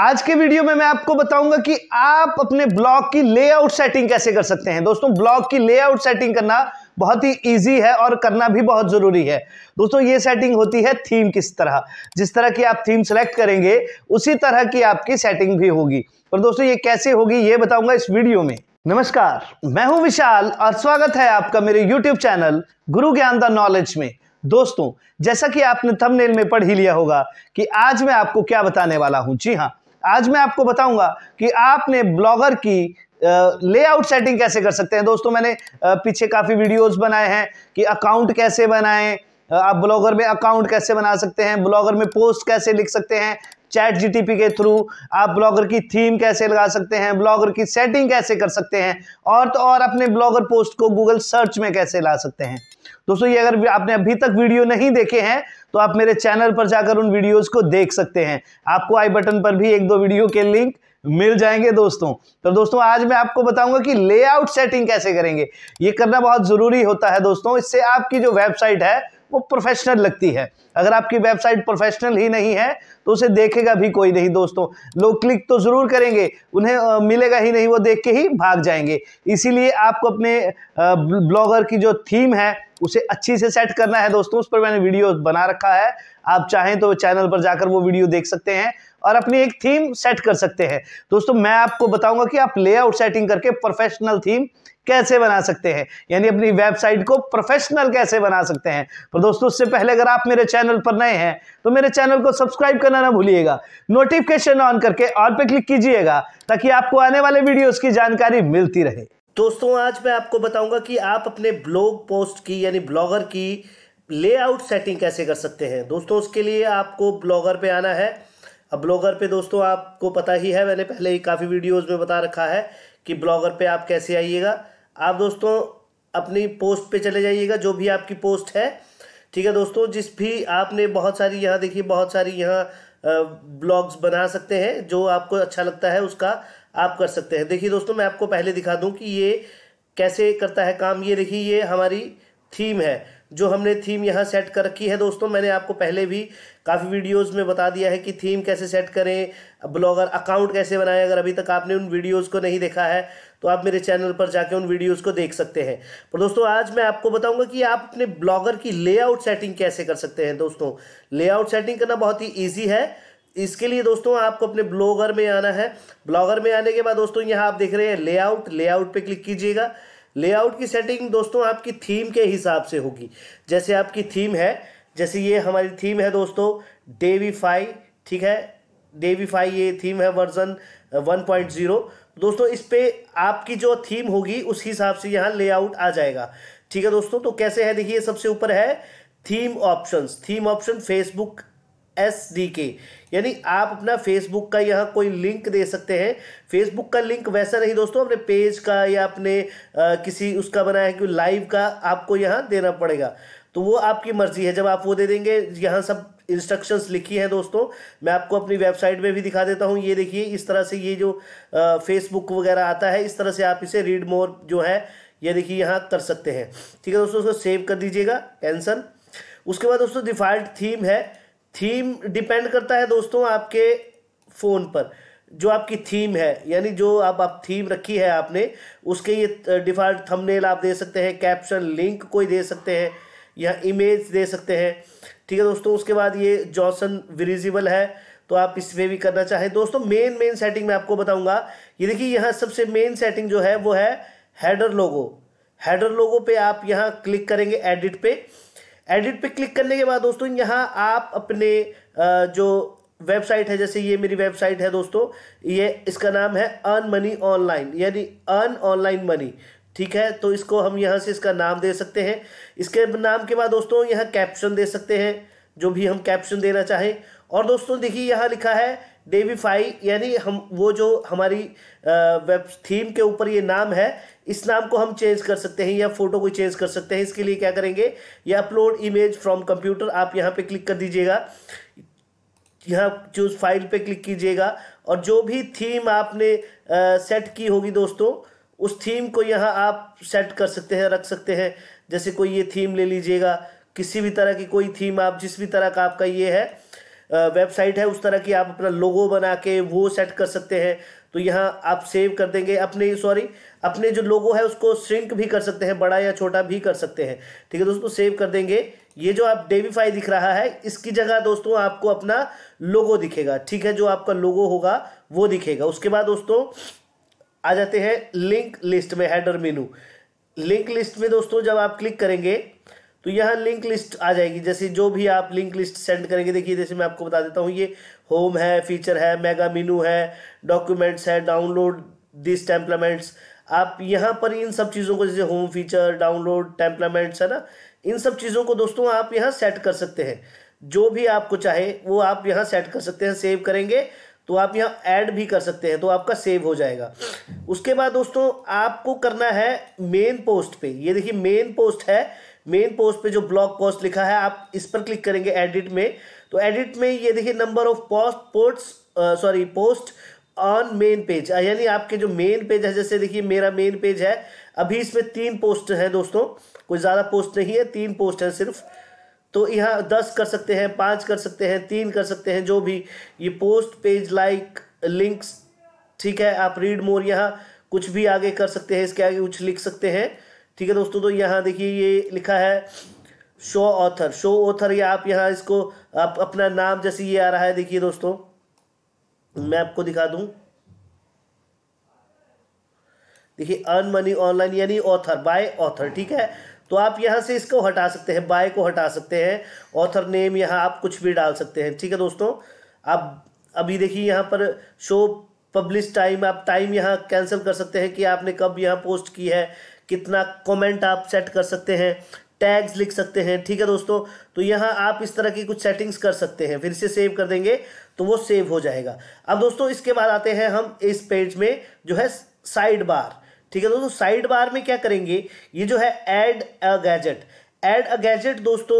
आज के वीडियो में मैं आपको बताऊंगा कि आप अपने ब्लॉग की लेआउट सेटिंग कैसे कर सकते हैं दोस्तों ब्लॉग की लेआउट सेटिंग करना बहुत ही इजी है और करना भी बहुत ज़रूरी है दोस्तों ये सेटिंग होती है थीम किस तरह जिस तरह की आप थीम सेलेक्ट करेंगे उसी तरह की आपकी सेटिंग भी होगी और दोस्तों ये कैसे होगी ये बताऊंगा इस वीडियो में नमस्कार मैं हूं विशाल और स्वागत है आपका मेरे यूट्यूब चैनल गुरु ज्ञान द नॉलेज में दोस्तों जैसा कि आपने थंबनेल में पढ़ ही लिया होगा कि आज मैं आपको क्या बताने वाला हूं जी हाँ आज मैं आपको बताऊंगा कि आपने ब्लॉगर की लेआउट सेटिंग कैसे कर सकते हैं दोस्तों मैंने पीछे काफ़ी वीडियोस बनाए हैं कि अकाउंट कैसे बनाएं आप ब्लॉगर में अकाउंट कैसे बना सकते हैं ब्लॉगर में पोस्ट कैसे लिख सकते हैं चैट जीटीपी के थ्रू आप ब्लॉगर की थीम कैसे लगा सकते हैं ब्लॉगर की सेटिंग कैसे कर सकते हैं और तो और अपने ब्लॉगर पोस्ट को गूगल सर्च में कैसे ला सकते हैं दोस्तों ये अगर आपने अभी तक वीडियो नहीं देखे हैं तो आप मेरे चैनल पर जाकर उन वीडियोज को देख सकते हैं आपको आई बटन पर भी एक दो वीडियो के लिंक मिल जाएंगे दोस्तों तो दोस्तों आज मैं आपको बताऊंगा कि लेआउट सेटिंग कैसे करेंगे ये करना बहुत ज़रूरी होता है दोस्तों इससे आपकी जो वेबसाइट है वो प्रोफेशनल लगती है अगर आपकी वेबसाइट प्रोफेशनल ही नहीं है तो उसे देखेगा भी कोई नहीं दोस्तों लोग क्लिक तो ज़रूर करेंगे उन्हें मिलेगा ही नहीं वो देख के ही भाग जाएंगे इसीलिए आपको अपने ब्लॉगर की जो थीम है उसे अच्छी से सेट करना है दोस्तों उस पर मैंने वीडियो बना रखा है आप चाहें तो चैनल पर जाकर वो वीडियो देख सकते हैं और अपनी एक थीम सेट कर सकते हैं दोस्तों मैं आपको बताऊंगा कि आप लेआउट सेटिंग करके प्रोफेशनल थीम कैसे बना सकते हैं यानी अपनी वेबसाइट को प्रोफेशनल कैसे बना सकते हैं पर दोस्तों उससे पहले अगर आप मेरे चैनल पर नए हैं तो मेरे चैनल को सब्सक्राइब करना ना भूलिएगा नोटिफिकेशन ऑन करके ऑल पे क्लिक कीजिएगा ताकि आपको आने वाले वीडियोस की जानकारी मिलती रहे दोस्तों आज मैं आपको बताऊंगा कि आप अपने ब्लॉग पोस्ट की यानी ब्लॉगर की लेआउट सेटिंग कैसे कर सकते हैं दोस्तों उसके लिए आपको ब्लॉगर पे आना है अब ब्लॉगर पे दोस्तों आपको पता ही है मैंने पहले ही काफ़ी वीडियोस में बता रखा है कि ब्लॉगर पे आप कैसे आइएगा आप दोस्तों अपनी पोस्ट पे चले जाइएगा जो भी आपकी पोस्ट है ठीक है दोस्तों जिस भी आपने बहुत सारी यहाँ देखिए बहुत सारी यहाँ ब्लॉग्स बना सकते हैं जो आपको अच्छा लगता है उसका आप कर सकते हैं देखिए दोस्तों मैं आपको पहले दिखा दूँ कि ये कैसे करता है काम ये देखिए ये हमारी थीम है जो हमने थीम यहाँ सेट कर रखी है दोस्तों मैंने आपको पहले भी काफ़ी वीडियोस में बता दिया है कि थीम कैसे सेट करें ब्लॉगर अकाउंट कैसे बनाएं अगर अभी तक आपने उन वीडियोस को नहीं देखा है तो आप मेरे चैनल पर जाके उन वीडियोस को देख सकते हैं पर दोस्तों आज मैं आपको बताऊंगा कि आप अपने ब्लॉगर की लेआउट सेटिंग कैसे कर सकते हैं दोस्तों लेआउट सेटिंग करना बहुत ही ईजी है इसके लिए दोस्तों आपको अपने ब्लॉगर में आना है ब्लॉगर में आने के बाद दोस्तों यहाँ आप देख रहे हैं लेआउट लेआउट पे क्लिक कीजिएगा लेआउट की सेटिंग दोस्तों आपकी थीम के हिसाब से होगी जैसे आपकी थीम है जैसे ये हमारी थीम है दोस्तों डेवीफाई ठीक है डेवीफाई ये थीम है वर्जन 1.0 दोस्तों इस पर आपकी जो थीम होगी उस हिसाब से यहाँ लेआउट आ जाएगा ठीक है दोस्तों तो कैसे है देखिए सबसे ऊपर है theme options theme option Facebook S D K यानी आप अपना फेसबुक का यहाँ कोई लिंक दे सकते हैं फेसबुक का लिंक वैसा नहीं दोस्तों अपने पेज का या अपने आ, किसी उसका बनाया है कि लाइव का आपको यहाँ देना पड़ेगा तो वो आपकी मर्जी है जब आप वो दे देंगे यहाँ सब इंस्ट्रक्शंस लिखी हैं दोस्तों मैं आपको अपनी वेबसाइट में भी दिखा देता हूँ ये देखिए इस तरह से ये जो फेसबुक वगैरह आता है इस तरह से आप इसे रीड मोर जो है ये देखिए यहाँ कर सकते हैं ठीक है दोस्तों उसको सेव कर दीजिएगा कैंसल उसके बाद दोस्तों डिफ़ॉल्ट थीम है थीम डिपेंड करता है दोस्तों आपके फ़ोन पर जो आपकी थीम है यानी जो आप आप थीम रखी है आपने उसके ये डिफ़ॉल्ट थंबनेल आप दे सकते हैं कैप्शन लिंक कोई दे सकते हैं या इमेज दे सकते हैं ठीक है दोस्तों उसके बाद ये जॉसन विरिजिबल है तो आप इसमें भी करना चाहें दोस्तों मेन मेन सेटिंग मैं आपको बताऊंगा ये देखिए यहाँ सबसे मेन सेटिंग जो है वो है हेडर लोगो हैडर लोगो पे आप यहाँ क्लिक करेंगे एडिट पे एडिट पे क्लिक करने के बाद दोस्तों यहाँ आप अपने जो वेबसाइट है जैसे ये मेरी वेबसाइट है दोस्तों ये इसका नाम है अर्न मनी ऑनलाइन यानी अर्न ऑनलाइन मनी ठीक है तो इसको हम यहाँ से इसका नाम दे सकते हैं इसके नाम के बाद दोस्तों यहाँ कैप्शन दे सकते हैं जो भी हम कैप्शन देना चाहें और दोस्तों देखिए यहाँ लिखा है डेविफाई यानी हम वो जो हमारी वेब थीम के ऊपर ये नाम है इस नाम को हम चेंज कर सकते हैं या फोटो को चेंज कर सकते हैं इसके लिए क्या करेंगे या अपलोड इमेज फ्रॉम कंप्यूटर आप यहाँ पे क्लिक कर दीजिएगा यहाँ चूज फाइल पे क्लिक कीजिएगा और जो भी थीम आपने आ, सेट की होगी दोस्तों उस थीम को यहाँ आप सेट कर सकते हैं रख सकते हैं जैसे कोई ये थीम ले लीजिएगा किसी भी तरह की कोई थीम आप जिस भी तरह का आपका ये है वेबसाइट है उस तरह की आप अपना लोगो बना के वो सेट कर सकते हैं तो यहाँ आप सेव कर देंगे अपने सॉरी अपने जो लोगो है उसको श्रिंक भी कर सकते हैं बड़ा या छोटा भी कर सकते हैं ठीक है दोस्तों सेव तो कर देंगे ये जो आप डेविफाई दिख रहा है इसकी जगह दोस्तों आपको अपना लोगो दिखेगा ठीक है जो आपका लोगो होगा वो दिखेगा उसके बाद दोस्तों आ जाते हैं लिंक लिस्ट में हैडर मेनू लिंक लिस्ट में दोस्तों जब आप क्लिक करेंगे तो यह लिंक लिस्ट आ जाएगी जैसे जो भी आप लिंक लिस्ट सेंड करेंगे देखिए जैसे मैं आपको बता देता हूँ ये होम है फीचर है मेगा मीनू है डॉक्यूमेंट्स है डाउनलोड दिस टेम्पलामेंट्स आप यहाँ पर इन सब चीज़ों को जैसे होम फीचर डाउनलोड टेम्पलामेंट्स है ना इन सब चीज़ों को दोस्तों आप यहाँ सेट कर सकते हैं जो भी आपको चाहे वो आप यहाँ सेट कर सकते हैं सेव करेंगे तो आप यहाँ ऐड भी कर सकते हैं तो आपका सेव हो जाएगा उसके बाद दोस्तों आपको करना है मेन पोस्ट पे ये देखिए मेन पोस्ट है मेन पोस्ट पे जो ब्लॉग पोस्ट लिखा है आप इस पर क्लिक करेंगे एडिट में तो एडिट में ये देखिए number of post post sorry post on main page यानी आपके जो मेन पेज है जैसे देखिए मेरा मेन पेज है अभी इसमें तीन पोस्ट है दोस्तों कोई ज़्यादा पोस्ट नहीं है तीन पोस्ट है सिर्फ तो यहाँ दस कर सकते हैं पाँच कर सकते हैं तीन कर सकते हैं जो भी ये पोस्ट पेज लाइक लिंक्स ठीक है आप रीड मोर यहाँ कुछ भी आगे कर सकते हैं इसके आगे कुछ लिख सकते हैं ठीक है दोस्तों तो यहाँ देखिए ये लिखा है शो ऑथर शो ऑथर या आप यहाँ इसको आप अपना नाम जैसे ये आ रहा है देखिए दोस्तों मैं आपको दिखा दूँ देखिए अर्न मनी ऑनलाइन यानी ऑथर बाय ऑथर ठीक है तो आप यहाँ से इसको हटा सकते हैं बाय को हटा सकते हैं ऑथर नेम यहाँ आप कुछ भी डाल सकते हैं ठीक है दोस्तों आप अभी देखिए यहाँ पर शो पब्लिश टाइम आप टाइम यहाँ कैंसिल कर सकते हैं कि आपने कब यहाँ पोस्ट की है कितना कमेंट आप सेट कर सकते हैं टैग्स लिख सकते हैं ठीक है दोस्तों तो यहाँ आप इस तरह की कुछ सेटिंग्स कर सकते हैं फिर इसे सेव कर देंगे तो वो सेव हो जाएगा अब दोस्तों इसके बाद आते हैं हम इस पेज में जो है साइड बार ठीक है दोस्तों साइड बार में क्या करेंगे ये जो है add a gadget add a gadget दोस्तों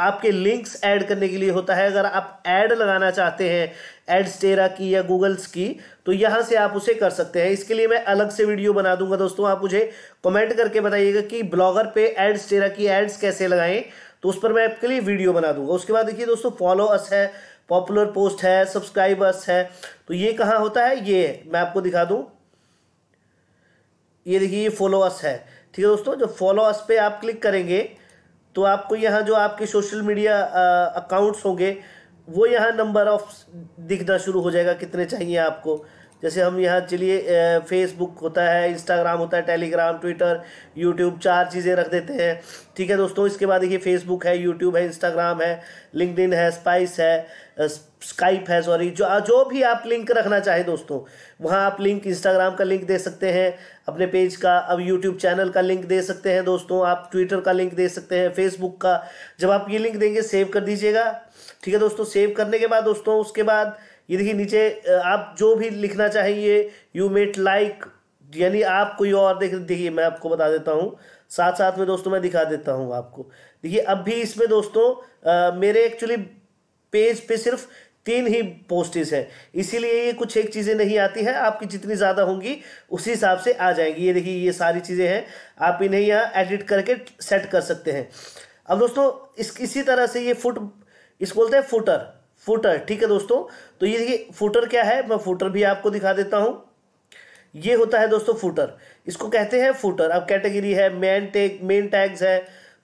आपके लिंक्स ऐड करने के लिए होता है अगर आप ऐड लगाना चाहते हैं एड्स टेरा की या गूगल्स की तो यहाँ से आप उसे कर सकते हैं इसके लिए मैं अलग से वीडियो बना दूंगा दोस्तों आप मुझे कमेंट करके बताइएगा कि ब्लॉगर पे टेरा की एड्स कैसे लगाएं तो उस पर मैं आपके लिए वीडियो बना दूंगा उसके बाद देखिए दोस्तों फॉलो अस है पॉपुलर पोस्ट है सब्सक्राइब अस है तो ये कहाँ होता है ये मैं आपको दिखा दूँ ये देखिए ये फॉलो अस है ठीक है दोस्तों जब फॉलो अस पे आप क्लिक करेंगे तो आपको यहाँ जो आपके सोशल मीडिया अकाउंट्स होंगे वो यहाँ नंबर ऑफ दिखना शुरू हो जाएगा कितने चाहिए आपको जैसे हम यहाँ चलिए फेसबुक होता है इंस्टाग्राम होता है टेलीग्राम ट्विटर यूट्यूब चार चीज़ें रख देते हैं ठीक है दोस्तों इसके बाद देखिए फेसबुक है यूट्यूब है इंस्टाग्राम है लिंकड है स्पाइस है स्काइप है सॉरी जो जो भी आप लिंक रखना चाहें दोस्तों वहाँ आप लिंक इंस्टाग्राम का लिंक दे सकते हैं अपने पेज का अब यूट्यूब चैनल का लिंक दे सकते हैं दोस्तों आप ट्विटर का लिंक दे सकते हैं फेसबुक का जब आप ये लिंक देंगे सेव कर दीजिएगा ठीक है दोस्तों सेव करने के बाद दोस्तों उसके बाद ये देखिए नीचे आप जो भी लिखना चाहेंगे यू मेट लाइक यानी आप कोई और देख देखिए मैं आपको बता देता हूँ साथ साथ में दोस्तों मैं दिखा देता हूँ आपको देखिए अब भी इसमें दोस्तों आ, मेरे एक्चुअली पेज पे सिर्फ तीन ही पोस्टेज हैं इसीलिए ये कुछ एक चीज़ें नहीं आती हैं आपकी जितनी ज़्यादा होंगी उसी हिसाब से आ जाएंगी ये देखिए ये सारी चीज़ें हैं आप इन्हें यहाँ एडिट करके सेट कर सकते हैं अब दोस्तों इस इसी तरह से ये फुट इसको बोलते हैं फुटर फुटर ठीक है दोस्तों तो ये देखिए फुटर क्या है मैं फुटर भी आपको दिखा देता हूं ये होता है दोस्तों फुटर इसको कहते हैं फुटर अब कैटेगरी है मेन टैग मेन टैग्स है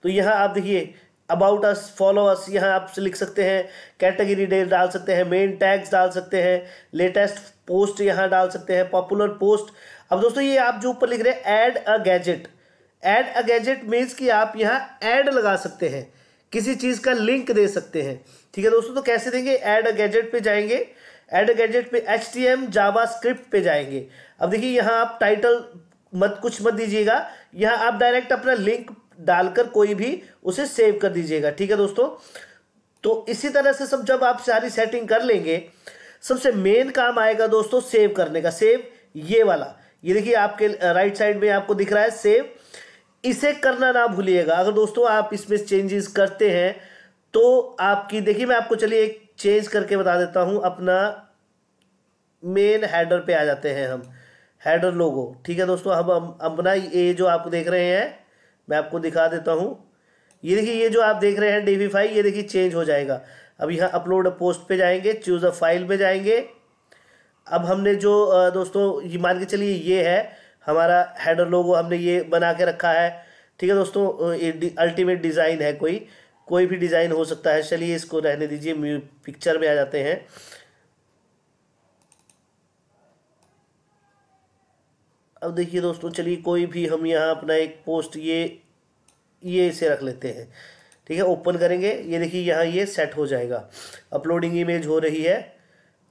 तो यहाँ आप देखिए अबाउट अस फॉलो अस यहाँ आप लिख सकते हैं कैटेगरी डे डाल सकते हैं मेन टैग्स डाल सकते हैं लेटेस्ट पोस्ट यहाँ डाल सकते हैं पॉपुलर पोस्ट अब दोस्तों ये आप जो ऊपर लिख रहे हैं add a gadget add a gadget means कि आप यहाँ एड लगा सकते हैं किसी चीज़ का लिंक दे सकते हैं ठीक है दोस्तों तो कैसे देंगे एड अ गैजेट पे जाएंगे एड अ गैजेट पे H T M JavaScript पे जाएंगे अब देखिए यहाँ आप टाइटल मत कुछ मत दीजिएगा यहाँ आप डायरेक्ट अपना लिंक डालकर कोई भी उसे सेव कर दीजिएगा ठीक है दोस्तों तो इसी तरह से सब जब आप सारी सेटिंग कर लेंगे सबसे मेन काम आएगा दोस्तों सेव करने का सेव ये वाला ये देखिए आपके राइट साइड में आपको दिख रहा है सेव इसे करना ना भूलिएगा अगर दोस्तों आप इसमें चेंजेस करते हैं तो आपकी देखिए मैं आपको चलिए एक चेंज करके बता देता हूँ अपना मेन हेडर पे आ जाते हैं हम हेडर लोगो ठीक है दोस्तों हम अपना ये जो आप देख रहे हैं मैं आपको दिखा देता हूँ ये देखिए ये जो आप देख रहे हैं फाइव ये देखिए चेंज हो जाएगा अब यहाँ अपलोड पोस्ट पे जाएंगे चूज़ अ फाइल पे जाएंगे अब हमने जो दोस्तों ये मान के चलिए ये है हमारा हेडर लोगो हमने ये बना के रखा है ठीक है दोस्तों अल्टीमेट डिज़ाइन है कोई कोई भी डिज़ाइन हो सकता है चलिए इसको रहने दीजिए पिक्चर में आ जाते हैं अब देखिए दोस्तों चलिए कोई भी हम यहाँ अपना एक पोस्ट ये ये इसे रख लेते हैं ठीक है ओपन करेंगे ये देखिए यहाँ ये सेट हो जाएगा अपलोडिंग इमेज हो रही है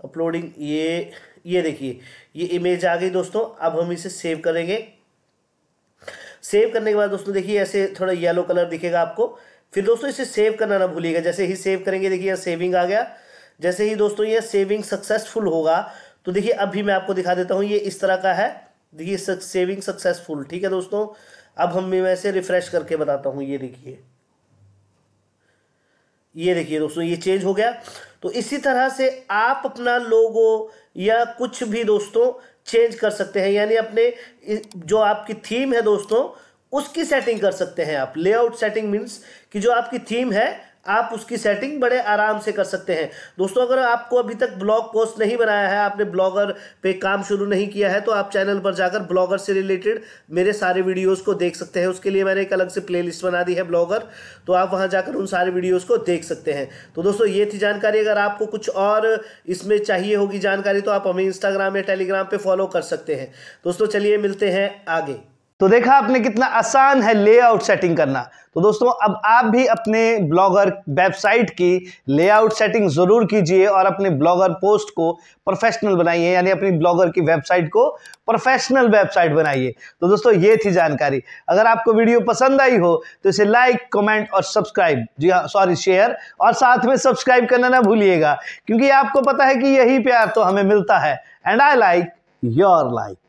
अपलोडिंग ये ये देखिए ये इमेज आ गई दोस्तों अब हम इसे सेव करेंगे सेव करने के बाद दोस्तों देखिए ऐसे थोड़ा येलो कलर दिखेगा आपको फिर दोस्तों इसे सेव करना ना भूलिएगा जैसे ही सेव करेंगे देखिए यहाँ सेविंग आ गया जैसे ही दोस्तों ये सेविंग सक्सेसफुल होगा तो देखिए अब भी मैं आपको दिखा देता हूँ ये इस तरह का है देखिए सेविंग सक्सेसफुल ठीक है दोस्तों अब हम मैं इसे रिफ्रेश करके बताता हूँ ये देखिए ये देखिए दोस्तों ये चेंज हो गया तो इसी तरह से आप अपना लोगो या कुछ भी दोस्तों चेंज कर सकते हैं यानी अपने जो आपकी थीम है दोस्तों उसकी सेटिंग कर सकते हैं आप लेआउट सेटिंग मीन्स कि जो आपकी थीम है आप उसकी सेटिंग बड़े आराम से कर सकते हैं दोस्तों अगर आपको अभी तक ब्लॉग पोस्ट नहीं बनाया है आपने ब्लॉगर पे काम शुरू नहीं किया है तो आप चैनल पर जाकर ब्लॉगर से रिलेटेड मेरे सारे वीडियोस को देख सकते हैं उसके लिए मैंने एक अलग से प्लेलिस्ट बना दी है ब्लॉगर तो आप वहां जाकर उन सारे वीडियोज़ को देख सकते हैं तो दोस्तों ये थी जानकारी अगर आपको कुछ और इसमें चाहिए होगी जानकारी तो आप हमें इंस्टाग्राम या टेलीग्राम पर फॉलो कर सकते हैं दोस्तों चलिए मिलते हैं आगे तो देखा आपने कितना आसान है लेआउट सेटिंग करना तो दोस्तों अब आप भी अपने ब्लॉगर वेबसाइट की लेआउट सेटिंग ज़रूर कीजिए और अपने ब्लॉगर पोस्ट को प्रोफेशनल बनाइए यानी अपनी ब्लॉगर की वेबसाइट को प्रोफेशनल वेबसाइट बनाइए तो दोस्तों ये थी जानकारी अगर आपको वीडियो पसंद आई हो तो इसे लाइक कमेंट और सब्सक्राइब जी हाँ सॉरी शेयर और साथ में सब्सक्राइब करना ना भूलिएगा क्योंकि आपको पता है कि यही प्यार तो हमें मिलता है and I like your like